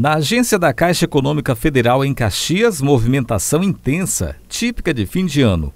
Na agência da Caixa Econômica Federal em Caxias, movimentação intensa, típica de fim de ano.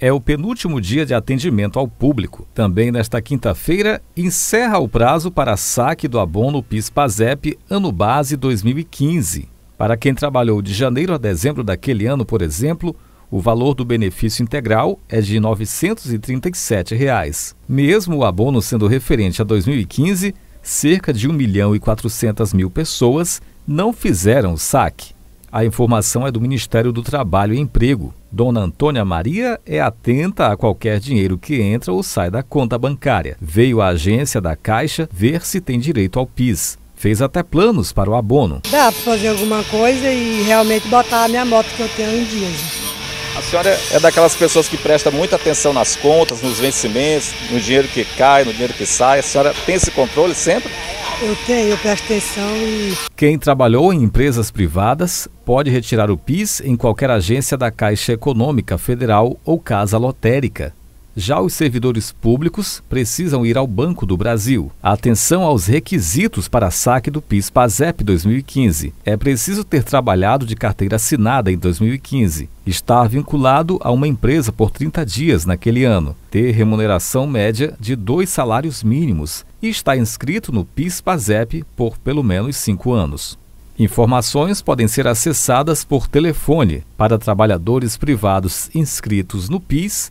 É o penúltimo dia de atendimento ao público. Também nesta quinta-feira, encerra o prazo para saque do abono PIS-PASEP ano base 2015. Para quem trabalhou de janeiro a dezembro daquele ano, por exemplo, o valor do benefício integral é de R$ 937. Reais. Mesmo o abono sendo referente a 2015, cerca de 1 milhão e 400 mil pessoas não fizeram o saque. A informação é do Ministério do Trabalho e Emprego. Dona Antônia Maria é atenta a qualquer dinheiro que entra ou sai da conta bancária. Veio à agência da Caixa ver se tem direito ao PIS. Fez até planos para o abono. Dá para fazer alguma coisa e realmente botar a minha moto que eu tenho em Gente. A senhora é daquelas pessoas que presta muita atenção nas contas, nos vencimentos, no dinheiro que cai, no dinheiro que sai. A senhora tem esse controle sempre? Eu tenho, eu presto atenção e. Quem trabalhou em empresas privadas pode retirar o PIS em qualquer agência da Caixa Econômica Federal ou Casa Lotérica. Já os servidores públicos precisam ir ao Banco do Brasil. Atenção aos requisitos para saque do PIS-PASEP 2015. É preciso ter trabalhado de carteira assinada em 2015, estar vinculado a uma empresa por 30 dias naquele ano, ter remuneração média de dois salários mínimos e estar inscrito no PIS-PASEP por pelo menos cinco anos. Informações podem ser acessadas por telefone para trabalhadores privados inscritos no PIS